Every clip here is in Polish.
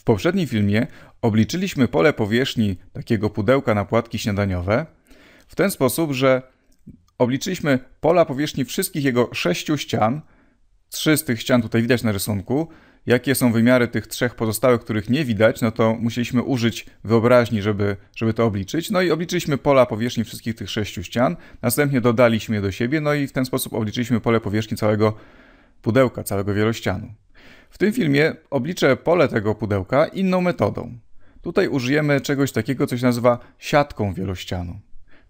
W poprzednim filmie obliczyliśmy pole powierzchni takiego pudełka na płatki śniadaniowe w ten sposób, że obliczyliśmy pola powierzchni wszystkich jego sześciu ścian. Trzy z tych ścian tutaj widać na rysunku. Jakie są wymiary tych trzech pozostałych, których nie widać, no to musieliśmy użyć wyobraźni, żeby, żeby to obliczyć. No i obliczyliśmy pola powierzchni wszystkich tych sześciu ścian. Następnie dodaliśmy je do siebie, no i w ten sposób obliczyliśmy pole powierzchni całego pudełka, całego wielościanu. W tym filmie obliczę pole tego pudełka inną metodą. Tutaj użyjemy czegoś takiego, co się nazywa siatką wielościaną.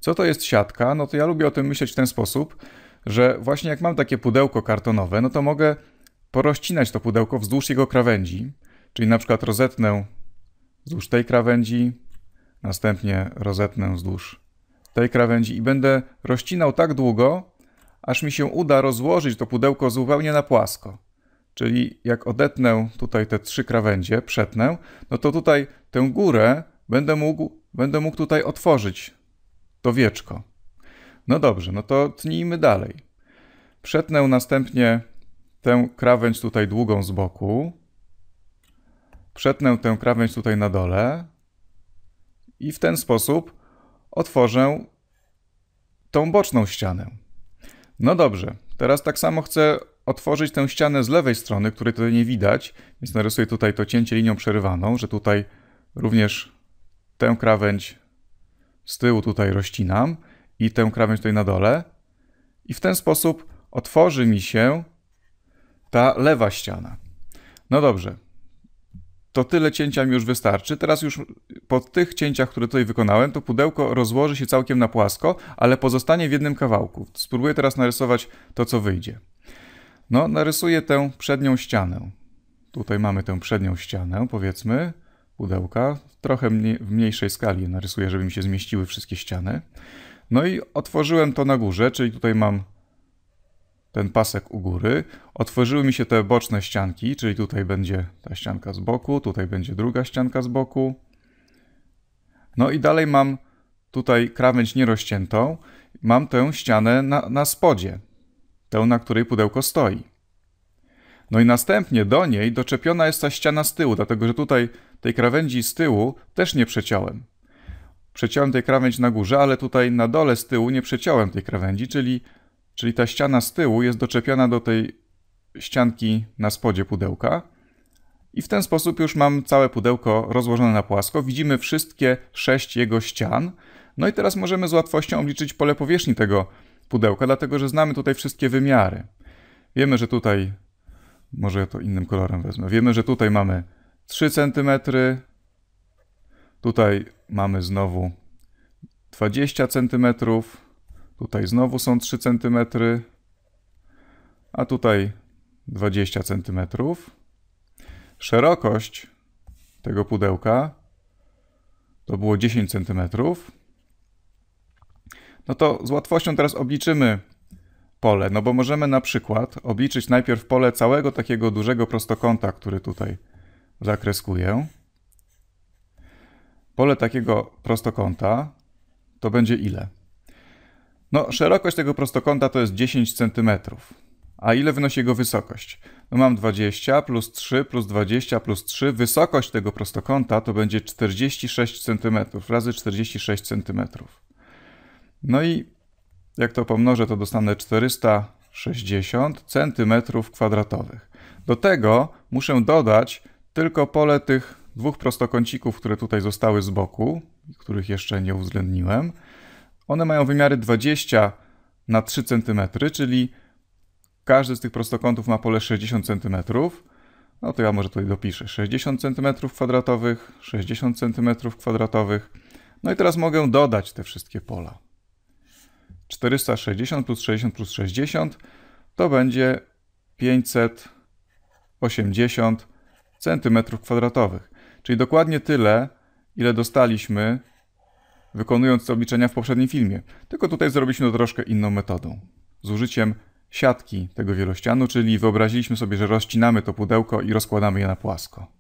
Co to jest siatka? No to ja lubię o tym myśleć w ten sposób, że właśnie jak mam takie pudełko kartonowe, no to mogę porozcinać to pudełko wzdłuż jego krawędzi, czyli na przykład rozetnę wzdłuż tej krawędzi, następnie rozetnę wzdłuż tej krawędzi i będę rozcinał tak długo, aż mi się uda rozłożyć to pudełko zupełnie na płasko. Czyli jak odetnę tutaj te trzy krawędzie, przetnę, no to tutaj tę górę będę mógł, będę mógł tutaj otworzyć to wieczko. No dobrze, no to tnijmy dalej. Przetnę następnie tę krawędź tutaj długą z boku. Przetnę tę krawędź tutaj na dole. I w ten sposób otworzę tą boczną ścianę. No dobrze, teraz tak samo chcę otworzyć tę ścianę z lewej strony, której tutaj nie widać, więc narysuję tutaj to cięcie linią przerywaną, że tutaj również tę krawędź z tyłu tutaj rozcinam i tę krawędź tutaj na dole. I w ten sposób otworzy mi się ta lewa ściana. No dobrze, to tyle cięcia mi już wystarczy. Teraz już po tych cięciach, które tutaj wykonałem, to pudełko rozłoży się całkiem na płasko, ale pozostanie w jednym kawałku. Spróbuję teraz narysować to, co wyjdzie. No, narysuję tę przednią ścianę. Tutaj mamy tę przednią ścianę, powiedzmy, pudełka. Trochę mniej, w mniejszej skali narysuję, żeby mi się zmieściły wszystkie ściany. No i otworzyłem to na górze, czyli tutaj mam ten pasek u góry. Otworzyły mi się te boczne ścianki, czyli tutaj będzie ta ścianka z boku, tutaj będzie druga ścianka z boku. No i dalej mam tutaj krawędź nierozciętą. Mam tę ścianę na, na spodzie tę, na której pudełko stoi. No i następnie do niej doczepiona jest ta ściana z tyłu, dlatego że tutaj tej krawędzi z tyłu też nie przeciąłem. Przeciąłem tej krawędzi na górze, ale tutaj na dole z tyłu nie przeciąłem tej krawędzi, czyli, czyli ta ściana z tyłu jest doczepiona do tej ścianki na spodzie pudełka. I w ten sposób już mam całe pudełko rozłożone na płasko. Widzimy wszystkie sześć jego ścian. No i teraz możemy z łatwością obliczyć pole powierzchni tego pudełka pudełka, dlatego że znamy tutaj wszystkie wymiary. Wiemy, że tutaj, może ja to innym kolorem wezmę, wiemy, że tutaj mamy 3 cm, tutaj mamy znowu 20 cm, tutaj znowu są 3 cm, a tutaj 20 cm. Szerokość tego pudełka to było 10 centymetrów no to z łatwością teraz obliczymy pole, no bo możemy na przykład obliczyć najpierw pole całego takiego dużego prostokąta, który tutaj zakreskuję. Pole takiego prostokąta to będzie ile? No, szerokość tego prostokąta to jest 10 cm. A ile wynosi jego wysokość? No mam 20 plus 3 plus 20 plus 3. Wysokość tego prostokąta to będzie 46 cm razy 46 cm. No i jak to pomnożę, to dostanę 460 cm kwadratowych. Do tego muszę dodać tylko pole tych dwóch prostokącików, które tutaj zostały z boku, których jeszcze nie uwzględniłem. One mają wymiary 20 na 3 cm, czyli każdy z tych prostokątów ma pole 60 cm. No to ja może tutaj dopiszę 60 cm kwadratowych, 60 cm kwadratowych. No i teraz mogę dodać te wszystkie pola. 460 plus 60 plus 60 to będzie 580 cm2. Czyli dokładnie tyle, ile dostaliśmy wykonując te obliczenia w poprzednim filmie. Tylko tutaj zrobiliśmy to troszkę inną metodą. Z użyciem siatki tego wielościanu, czyli wyobraziliśmy sobie, że rozcinamy to pudełko i rozkładamy je na płasko.